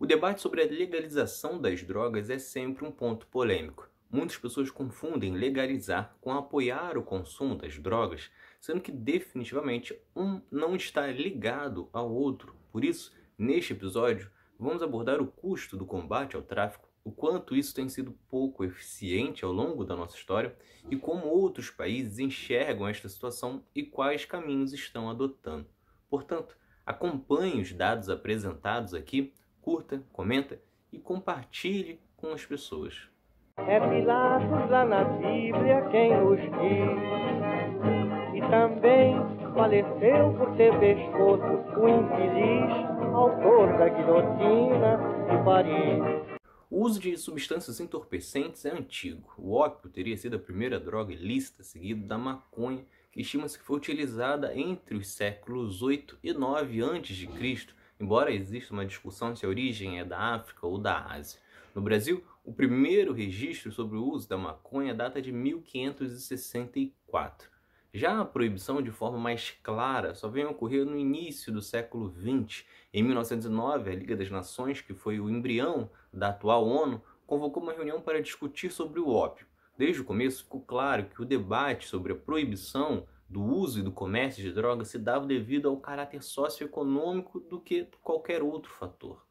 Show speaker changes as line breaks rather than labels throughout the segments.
O debate sobre a legalização das drogas é sempre um ponto polêmico. Muitas pessoas confundem legalizar com apoiar o consumo das drogas, sendo que definitivamente um não está ligado ao outro. Por isso, neste episódio, vamos abordar o custo do combate ao tráfico, o quanto isso tem sido pouco eficiente ao longo da nossa história e como outros países enxergam esta situação e quais caminhos estão adotando. Portanto, acompanhe os dados apresentados aqui curta, comenta e compartilhe com as pessoas. É Pilatos lá na Bíblia quem diz E também faleceu por ter pescoço o infeliz autor da guilhotina de Paris o uso de substâncias entorpecentes é antigo. O ópio teria sido a primeira droga ilícita, seguido da maconha, que estima-se que foi utilizada entre os séculos 8 e 9 a.C., embora exista uma discussão se a origem é da África ou da Ásia. No Brasil, o primeiro registro sobre o uso da maconha data de 1564. Já a proibição de forma mais clara só veio ocorrer no início do século XX. Em 1909, a Liga das Nações, que foi o embrião da atual ONU, convocou uma reunião para discutir sobre o ópio. Desde o começo ficou claro que o debate sobre a proibição do uso e do comércio de drogas se dava devido ao caráter socioeconômico do que qualquer outro fator.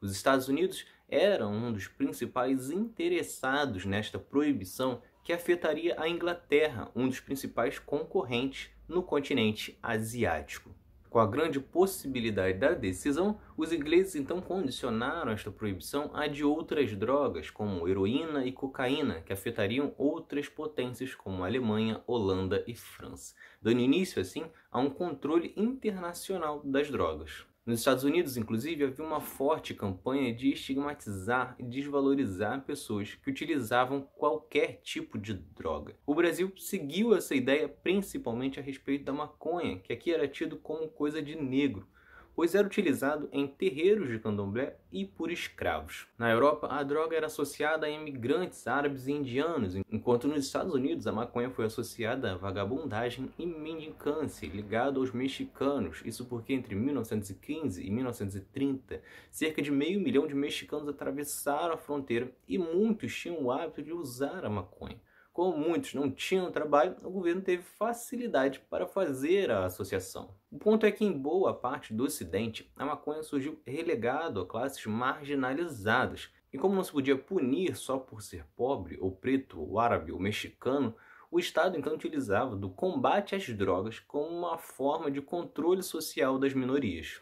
Os Estados Unidos eram um dos principais interessados nesta proibição que afetaria a Inglaterra, um dos principais concorrentes no continente asiático. Com a grande possibilidade da decisão, os ingleses então condicionaram esta proibição à de outras drogas, como heroína e cocaína, que afetariam outras potências como Alemanha, Holanda e França, dando início assim a um controle internacional das drogas. Nos Estados Unidos, inclusive, havia uma forte campanha de estigmatizar e desvalorizar pessoas que utilizavam qualquer tipo de droga. O Brasil seguiu essa ideia principalmente a respeito da maconha, que aqui era tido como coisa de negro, pois era utilizado em terreiros de candomblé e por escravos. Na Europa, a droga era associada a imigrantes árabes e indianos, enquanto nos Estados Unidos a maconha foi associada a vagabundagem e mendicância ligada aos mexicanos. Isso porque entre 1915 e 1930, cerca de meio milhão de mexicanos atravessaram a fronteira e muitos tinham o hábito de usar a maconha. Como muitos não tinham trabalho, o governo teve facilidade para fazer a associação. O ponto é que, em boa parte do Ocidente, a maconha surgiu relegado a classes marginalizadas. E como não se podia punir só por ser pobre, ou preto, ou árabe, ou mexicano, o Estado então utilizava do combate às drogas como uma forma de controle social das minorias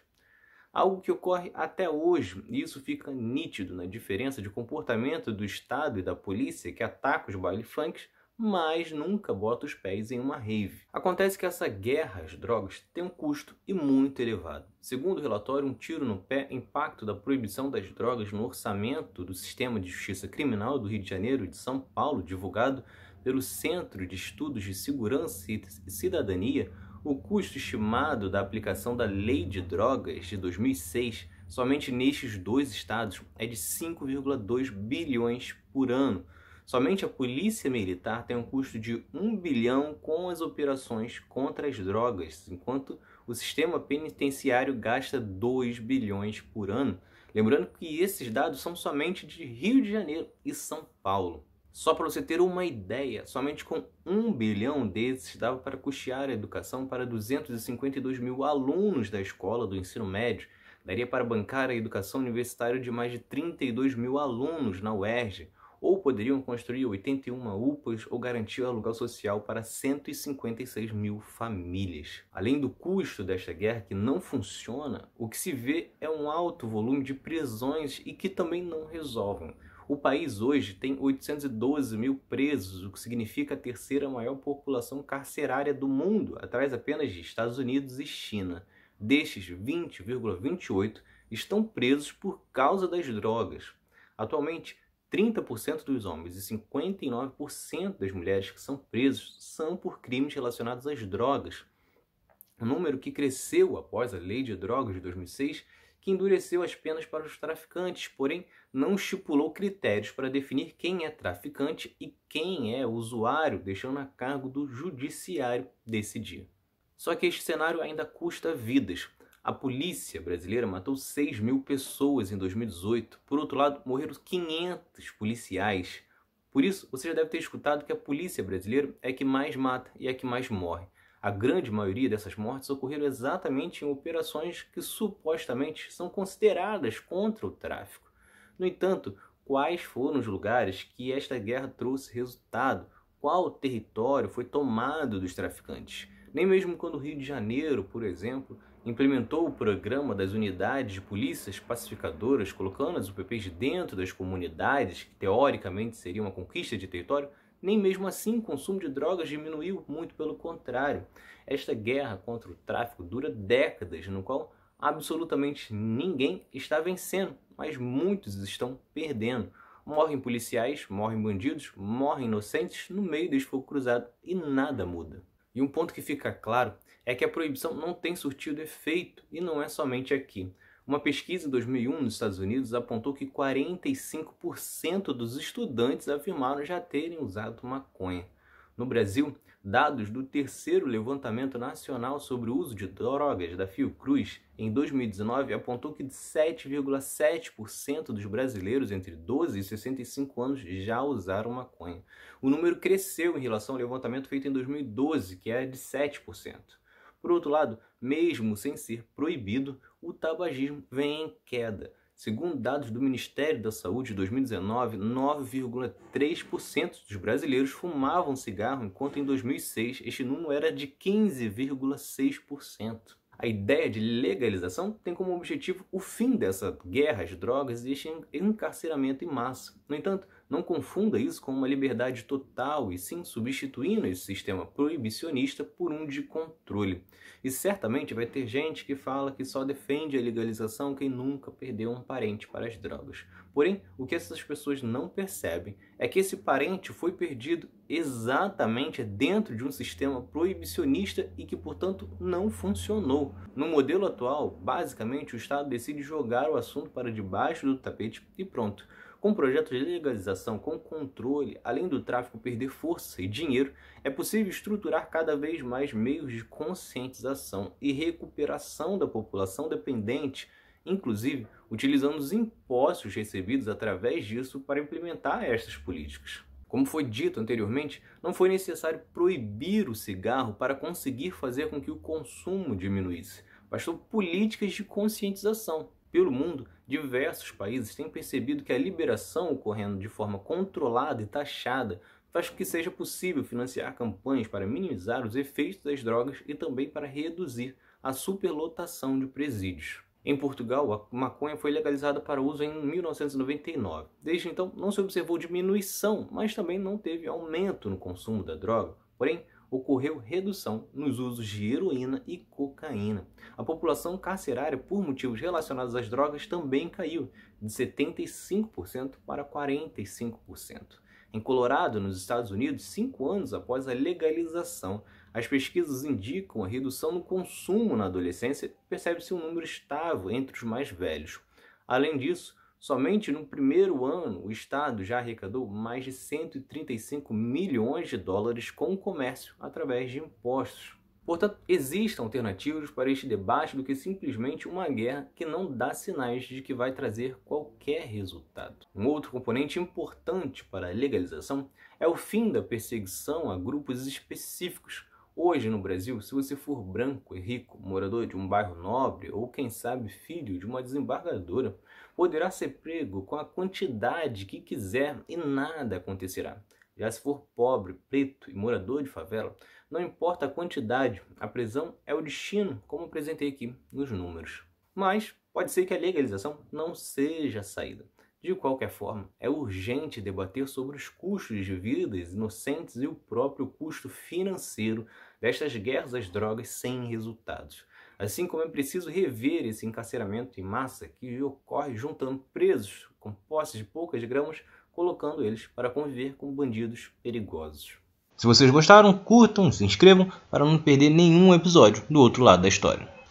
algo que ocorre até hoje. E isso fica nítido na diferença de comportamento do Estado e da polícia que ataca os baile funks, mas nunca bota os pés em uma rave. Acontece que essa guerra às drogas tem um custo e muito elevado. Segundo o relatório, um tiro no pé impacto da proibição das drogas no orçamento do Sistema de Justiça Criminal do Rio de Janeiro e de São Paulo, divulgado pelo Centro de Estudos de Segurança e Cidadania, o custo estimado da aplicação da Lei de Drogas de 2006 somente nestes dois estados é de 5,2 bilhões por ano. Somente a Polícia Militar tem um custo de 1 bilhão com as operações contra as drogas, enquanto o sistema penitenciário gasta 2 bilhões por ano. Lembrando que esses dados são somente de Rio de Janeiro e São Paulo. Só para você ter uma ideia, somente com um bilhão desses dava para custear a educação para 252 mil alunos da escola do ensino médio, daria para bancar a educação universitária de mais de 32 mil alunos na UERJ, ou poderiam construir 81 UPAs ou garantir aluguel social para 156 mil famílias. Além do custo desta guerra que não funciona, o que se vê é um alto volume de prisões e que também não resolvem. O país hoje tem 812 mil presos, o que significa a terceira maior população carcerária do mundo, atrás apenas de Estados Unidos e China. Destes, 20,28 estão presos por causa das drogas. Atualmente, 30% dos homens e 59% das mulheres que são presos são por crimes relacionados às drogas. Um número que cresceu após a Lei de Drogas de 2006 que endureceu as penas para os traficantes, porém não estipulou critérios para definir quem é traficante e quem é usuário, deixando a cargo do judiciário decidir. Só que este cenário ainda custa vidas. A polícia brasileira matou 6 mil pessoas em 2018. Por outro lado, morreram 500 policiais. Por isso, você já deve ter escutado que a polícia brasileira é a que mais mata e é a que mais morre. A grande maioria dessas mortes ocorreram exatamente em operações que supostamente são consideradas contra o tráfico. No entanto, quais foram os lugares que esta guerra trouxe resultado? Qual território foi tomado dos traficantes? Nem mesmo quando o Rio de Janeiro, por exemplo, implementou o programa das unidades de polícias pacificadoras, colocando as UPPs dentro das comunidades, que teoricamente seria uma conquista de território, nem mesmo assim o consumo de drogas diminuiu, muito pelo contrário. Esta guerra contra o tráfico dura décadas, no qual absolutamente ninguém está vencendo, mas muitos estão perdendo. Morrem policiais, morrem bandidos, morrem inocentes no meio desse fogo cruzado e nada muda. E um ponto que fica claro é que a proibição não tem surtido efeito e não é somente aqui. Uma pesquisa em 2001 nos Estados Unidos apontou que 45% dos estudantes afirmaram já terem usado maconha. No Brasil, dados do terceiro levantamento nacional sobre o uso de drogas da Fiocruz em 2019 apontou que 7,7% dos brasileiros entre 12 e 65 anos já usaram maconha. O número cresceu em relação ao levantamento feito em 2012, que era é de 7%. Por outro lado, mesmo sem ser proibido, o tabagismo vem em queda. Segundo dados do Ministério da Saúde de 2019, 9,3% dos brasileiros fumavam cigarro, enquanto em 2006 este número era de 15,6%. A ideia de legalização tem como objetivo o fim dessa guerra às drogas e este encarceramento em massa. No entanto, não confunda isso com uma liberdade total e sim substituindo esse sistema proibicionista por um de controle. E certamente vai ter gente que fala que só defende a legalização quem nunca perdeu um parente para as drogas. Porém, o que essas pessoas não percebem é que esse parente foi perdido exatamente dentro de um sistema proibicionista e que, portanto, não funcionou. No modelo atual, basicamente o Estado decide jogar o assunto para debaixo do tapete e pronto. Com projetos de legalização com controle, além do tráfico perder força e dinheiro, é possível estruturar cada vez mais meios de conscientização e recuperação da população dependente, inclusive utilizando os impostos recebidos através disso para implementar estas políticas. Como foi dito anteriormente, não foi necessário proibir o cigarro para conseguir fazer com que o consumo diminuísse, bastou políticas de conscientização pelo mundo, diversos países têm percebido que a liberação ocorrendo de forma controlada e taxada faz com que seja possível financiar campanhas para minimizar os efeitos das drogas e também para reduzir a superlotação de presídios. Em Portugal, a maconha foi legalizada para uso em 1999. Desde então, não se observou diminuição, mas também não teve aumento no consumo da droga. Porém, ocorreu redução nos usos de heroína e cocaína. A população carcerária por motivos relacionados às drogas também caiu, de 75% para 45%. Em Colorado, nos Estados Unidos, cinco anos após a legalização, as pesquisas indicam a redução no consumo na adolescência, percebe-se um número estável entre os mais velhos. Além disso, Somente no primeiro ano, o Estado já arrecadou mais de 135 milhões de dólares com o comércio através de impostos. Portanto, existem alternativas para este debate do que simplesmente uma guerra que não dá sinais de que vai trazer qualquer resultado. Um outro componente importante para a legalização é o fim da perseguição a grupos específicos. Hoje no Brasil, se você for branco e rico, morador de um bairro nobre ou quem sabe filho de uma desembargadora, poderá ser prego com a quantidade que quiser e nada acontecerá. Já se for pobre, preto e morador de favela, não importa a quantidade, a prisão é o destino, como apresentei aqui nos números. Mas pode ser que a legalização não seja a saída. De qualquer forma, é urgente debater sobre os custos de vidas inocentes e o próprio custo financeiro destas guerras às drogas sem resultados. Assim como é preciso rever esse encarceramento em massa que ocorre juntando presos com posses de poucas gramas, colocando eles para conviver com bandidos perigosos. Se vocês gostaram, curtam, se inscrevam para não perder nenhum episódio do outro lado da história.